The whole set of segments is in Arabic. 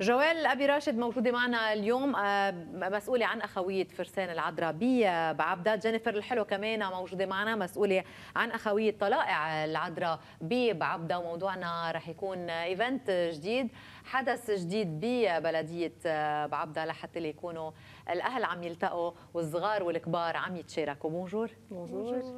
جوال ابي راشد موجوده معنا اليوم آه، مسؤوله عن اخويه فرسان العذراء آه، بعبدا جينيفر الحلو كمان موجوده معنا مسؤوله عن اخويه طلائع العذراء بعبدا وموضوعنا رح يكون ايفنت جديد حدث جديد ببلديه آه، بعبدا لحتى اللي يكونوا الاهل عم يلتقوا والصغار والكبار عم يتشاركوا بونجور بونجور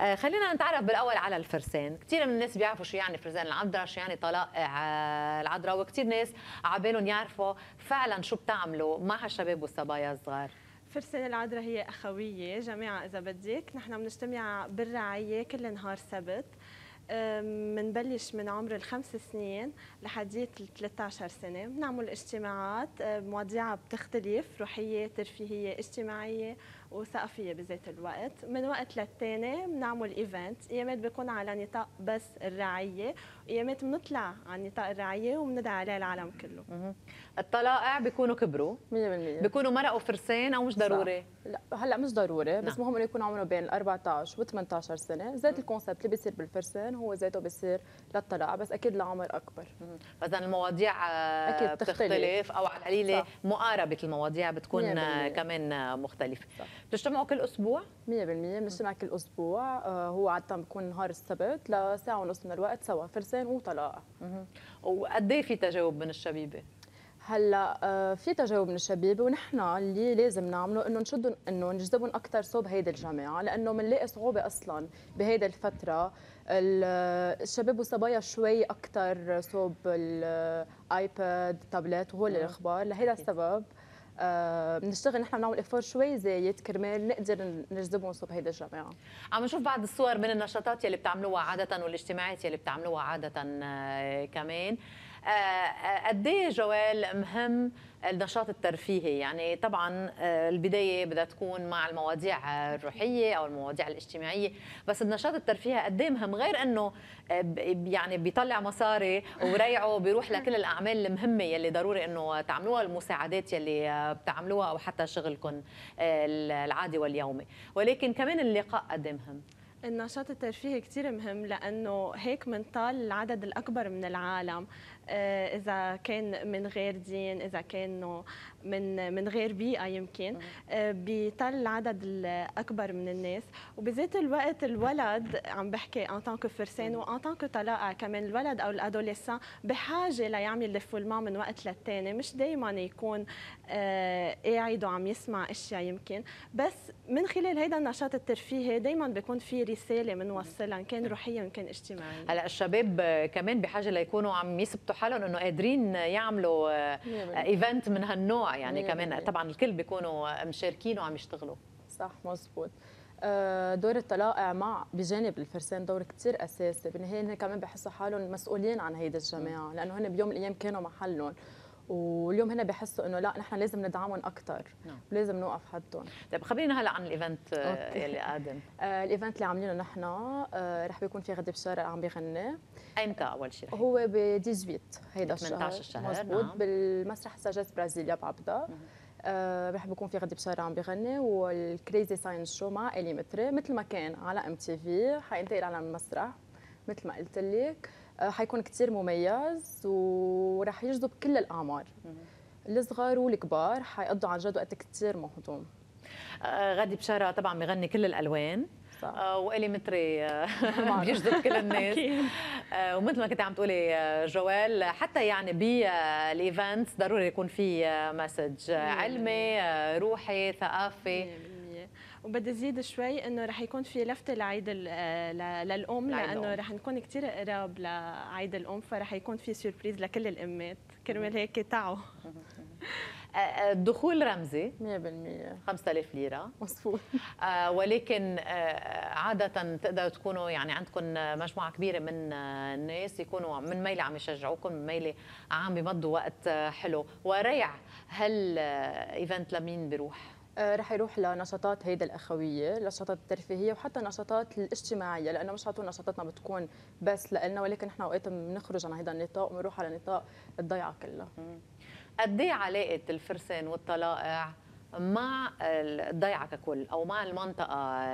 آه، خلينا نتعرف بالاول على الفرسان كثير من الناس بيعرفوا شو يعني فرسان العذراء شو يعني طلاق آه، العذراء وكثير ناس على يعرفوا فعلا شو بتعملوا مع الشباب والصبايا الصغار فرسان العذراء هي اخويه جماعه اذا بدك نحن بنجتمع بالرعيه كل نهار سبت بنبلش من عمر الخمس سنين لحديت ال 13 سنه بنعمل اجتماعات أه، مواضيعها بتختلف روحيه ترفيهيه اجتماعيه وثقافيه بذات الوقت من وقت للتاني بنعمل ايفنت ايامات بيكون على نطاق بس الرعيه ايامات بنطلع عن نطاق الرعيه وبندعي عليه العالم كله الطلائع بيكونوا كبروا 100% بيكونوا مرقوا فرسان او مش ضروري صح. لا هلا مش ضروري بس نعم. مهم انه يكون عمره بين ال 14 و 18 سنه زيت الكونسبت اللي بيصير بالفرسان هو زيته بيصير للطلائع بس اكيد لعمر اكبر فاذا المواضيع آه، اكيد بتختلف, بتختلف او على القليله مقاربه المواضيع بتكون كمان مختلفه صح. بتجتمعوا كل اسبوع 100% بنجتمع كل اسبوع آه، هو عاده بكون نهار السبت لساعه ونص من الوقت سوا فرسان وطلاقه وقد ايه في تجاوب من الشبيبه هلا آه، في تجاوب من الشبيبة ونحن اللي لازم نعمله انه نشدهم انه نجذبهم اكثر صوب هيدي الجماعه لانه بنلاقي صعوبه اصلا بهيدي الفتره الشباب والصبايا شوي اكثر صوب الايباد آه، تابلت وهول الاخبار لهيدا السبب آه، بنشتغل نحن بنعمل افور شوي زايد كرمال نقدر نجذبهم صوب هيدا الجماعه عم نشوف بعض الصور من النشاطات يلي بتعملوها عاده والاجتماعات يلي بتعملوها عاده آه، كمان آه، آه، قد ايه جوال مهم النشاط الترفيهي يعني طبعا آه، البدايه بدها تكون مع المواضيع الروحيه او المواضيع الاجتماعيه بس النشاط الترفيهي قد ايه مهم غير انه يعني بيطلع مصاري وريعه بيروح لكل الاعمال المهمه يلي ضروري انه تعملوها المساعدات يلي بتعملوها او حتى شغلكم العادي واليومي ولكن كمان اللقاء قد إيه مهم النشاط الترفيهي كثير مهم لأنه هيك منطال العدد الأكبر من العالم آه، اذا كان من غير دين اذا كانوا من من غير بيئه يمكن آه، بيطل عدد الاكبر من الناس وبذات الوقت الولد عم بحكي ان طانك فرسان وان طانك طلاقه كمان الولد او الادوليسان بحاجه ليعمل ديفولمون من وقت للتاني مش دائما يكون آه، قاعد وعم يسمع اشياء يمكن بس من خلال هذا النشاط الترفيهي دائما بيكون في رساله بنوصلها ان كان روحيه ان كان اجتماعيه هلا الشباب كمان بحاجه ليكونوا عم يثبتوا حالهم انه قادرين يعملوا ايفنت آه، من هالنوع يعني كمان طبعا الكل بيكونوا مشاركين وعم يشتغلوا صح مزبوط آه، دور الطلائع مع بجانب الفرسان دور كثير اساسي بالنهايه هن كمان بحسوا حالهم مسؤولين عن هيدي الجماعه لانه هن بيوم من الايام كانوا محلهم واليوم هنا بحسوا انه لا نحن لازم ندعمهم اكثر نعم. ولازم نوقف حدهم طيب خبرينا هلا عن الايفنت اللي آه، قادم آه الايفنت اللي عاملينه نحن آه رح بيكون في غدي بشارع عم بيغني ايمتى اول شيء هو ب 18 هيدا الشهر 18 الشهر مزبوط نعم. بالمسرح سجاس برازيليا بعبدا آه رح بكون في غدي بشارع عم بغني والكريزي ساينس شو مع الي متري مثل ما كان على ام تي في حينتقل على المسرح مثل ما قلت لك آه، حيكون كثير مميز وراح يجذب كل الاعمار الصغار والكبار حيقضوا عن جد وقت كثير مهضوم آه، غادي بشاره طبعا بغني كل الالوان آه، والي متري بيجذب كل الناس ومثل ما كنت عم تقولي جوال حتى يعني بالايفنتس ضروري يكون في مسج علمي روحي ثقافي وبدي زيد شوي انه رح يكون في لفته لعيد للام لانه رح نكون كثير قراب لعيد الام فرح يكون في سيربريز لكل الامات كرمال هيك تعوا الدخول آه، آه، رمزي 100% 5000 ليره مصفوف آه، ولكن عاده تقدروا تكونوا يعني عندكم مجموعه كبيره من الناس يكونوا من ميلة عم يشجعوكم من ميلة عم بيمضوا وقت حلو وريع هل ايفنت لمين بيروح آه، رح يروح لنشاطات هيدا الاخويه، النشاطات الترفيهيه وحتى النشاطات الاجتماعيه، لانه مش على طول نشاطاتنا بتكون بس لإلنا ولكن نحن اوقات بنخرج عن هيدا النطاق وبنروح على نطاق الضيعه كلها. قد ايه علاقه الفرسان والطلائع مع الضيعه ككل او مع المنطقه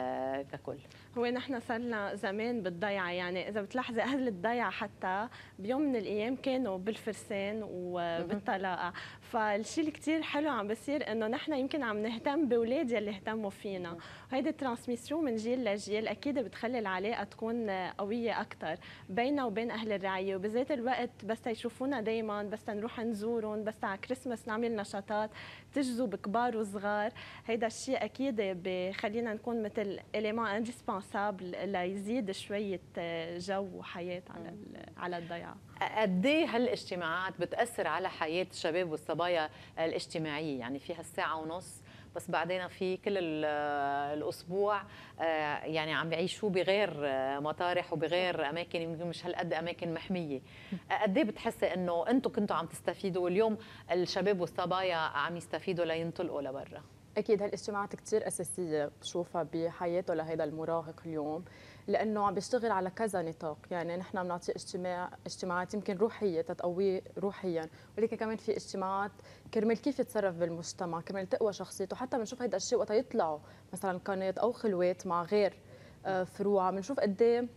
ككل؟ هو نحن صار لنا زمان بالضيعة يعني إذا بتلاحظي أهل الضيعة حتى بيوم من الأيام كانوا بالفرسان وبالطلاقة فالشيء اللي كثير حلو عم بصير إنه نحن يمكن عم نهتم بأولاد يلي اهتموا فينا وهيدي الترانسميسيون من جيل لجيل أكيد بتخلي العلاقة تكون قوية أكثر بينا وبين أهل الرعية وبذات الوقت بس يشوفونا دايما بس نروح نزورهم بس على كريسماس نعمل نشاطات تجذب كبار وصغار هيدا الشيء أكيد بخلينا نكون مثل إليمان الاعصاب ليزيد شويه آه، جو وحياه على على الضيعه قد ايه هالاجتماعات بتاثر على حياه الشباب والصبايا الاجتماعيه يعني في هالساعه ونص بس بعدين في كل آه، الاسبوع آه، يعني عم بيعيشوا بغير مطارح وبغير اماكن يمكن مش هالقد اماكن محميه قد ايه بتحسي انه انتم كنتوا عم تستفيدوا واليوم الشباب والصبايا عم يستفيدوا لينطلقوا لبرا اكيد هالاجتماعات كثير اساسيه بشوفها بحياته لهذا المراهق اليوم لانه عم بيشتغل على كذا نطاق يعني نحن بنعطي اجتماع اجتماعات يمكن روحيه تتقويه روحيا ولكن كمان في اجتماعات كرمال كيف يتصرف بالمجتمع كرمال تقوى شخصيته حتى بنشوف هيدا الشيء وقت يطلعوا مثلا قناه او خلوات مع غير آه، فروعه بنشوف قد إيه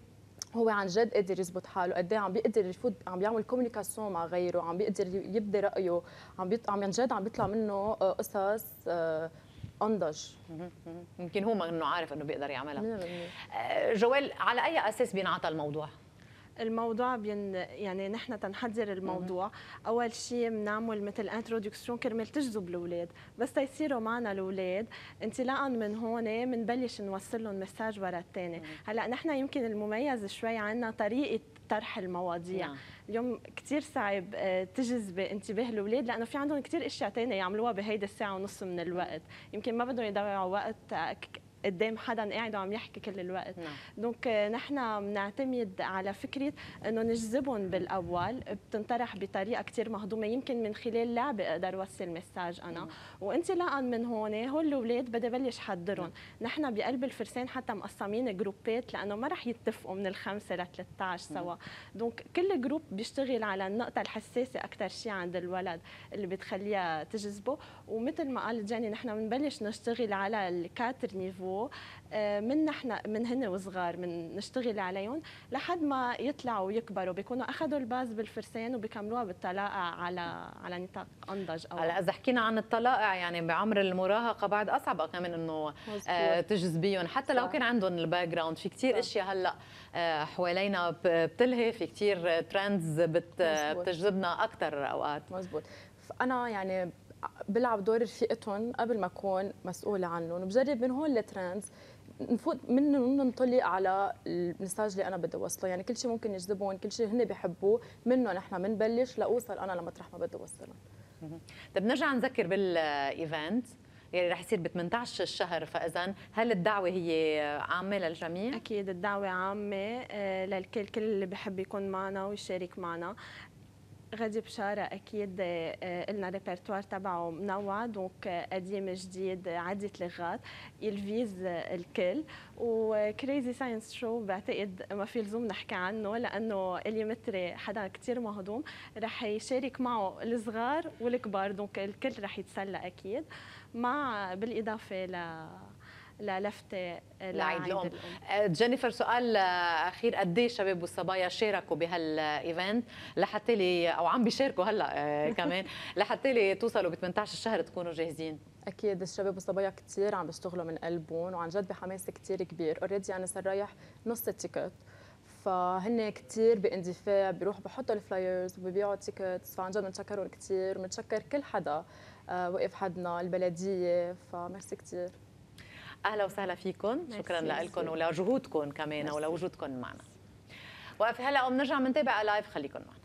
هو عن جد قدر يزبط حاله قد إيه عم بيقدر يفوت عم بيعمل كوميونيكاسيون مع غيره عم بيقدر يبدي رايه عم بيط... عم عن جد عم بيطلع منه آه، قصص انضج آه، يمكن هو ما انه عارف انه بيقدر يعملها آه، جوال على اي اساس بينعطى الموضوع الموضوع بين يعني نحن تنحضر الموضوع اول شيء بنعمل مثل انترودكسيون كرمال تجذب الاولاد بس تيصيروا معنا الاولاد انطلاقا من هون بنبلش نوصل لهم مساج ورا الثاني هلا نحن يمكن المميز شوي عندنا طريقه طرح المواضيع مم. نعم. اليوم كثير صعب آه، تجذبي انتباه الاولاد لانه في عندهم كثير اشياء ثانيه يعملوها بهيدي الساعه ونص من الوقت يمكن ما بدهم يضيعوا وقت آه، قدام حدا قاعد وعم يحكي كل الوقت نعم. دونك آه، نحن بنعتمد على فكره انه نجذبهم بالاول بتنطرح بطريقه كثير مهضومه يمكن من خلال لعبه اقدر اوصل مساج انا نعم. وانطلاقا من هون هول الاولاد بدي بلش حضرهم نعم. نحن بقلب الفرسان حتى مقسمين جروبات لانه ما رح يتفقوا من الخمسه ل 13 نعم. سوا دونك كل جروب بيشتغل على النقطه الحساسه اكثر شيء عند الولد اللي بتخليها تجذبه ومثل ما قالت جاني نحن بنبلش نشتغل على الكاتر نيفو آه، من نحن من هن وصغار من نشتغل عليهم لحد ما يطلعوا ويكبروا بيكونوا اخذوا الباز بالفرسان وبيكملوها بالطلاقه على على نطاق انضج او هلا اذا حكينا عن الطلاقه يعني بعمر المراهقه بعد اصعب كمان انه آه تجذبيهم حتى صح. لو كان عندهم الباك جراوند في كثير اشياء هلا آه حوالينا بتلهي في كثير آه، ترندز بتجذبنا اكثر اوقات مزبوط انا يعني بلعب دور رفيقتهم قبل ما اكون مسؤوله عنهم وبجرب من هون الترندز نفوت منهم ننطلق على المساج اللي انا بدي اوصله يعني كل شيء ممكن يجذبهم كل شيء هن بحبوه منه نحن بنبلش لاوصل انا لمطرح ما بدي اوصله طب نرجع نذكر بالايفنت يعني رح يصير ب 18 الشهر فاذا هل الدعوه هي عامه للجميع؟ اكيد الدعوه عامه آه، للكل كل اللي بحب يكون معنا ويشارك معنا غادي بشارة أكيد لنا ريبرتوار تبعه منوع دونك قديم جديد عدة لغات يلفيز الكل وكريزي ساينس شو بعتقد ما في لزوم نحكي عنه لأنه اللي متري حدا كتير مهضوم رح يشارك معه الصغار والكبار دونك الكل رح يتسلى أكيد مع بالإضافة ل للفتة آه، لعيد الأم آه، جينيفر سؤال آه، أخير قد ايه شباب والصبايا شاركوا بهالايفنت لحتى لي أو عم بيشاركوا هلا كمان لحتى لي توصلوا ب 18 شهر تكونوا جاهزين اكيد الشباب والصبايا كثير عم بيشتغلوا من قلبهم وعن جد بحماس كثير كبير اوريدي انا صار رايح نص التيكت فهن كثير باندفاع بيروحوا بحطوا الفلايرز وبيبيعوا تيكتس فعن جد بنتشكرهم كثير بنتشكر كل حدا وقف حدنا البلديه فميرسي كثير اهلا وسهلا فيكم شكرا لكم ولجهودكم كمان ولوجودكم معنا وقف هلا بنرجع بنتابع لايف خليكم معنا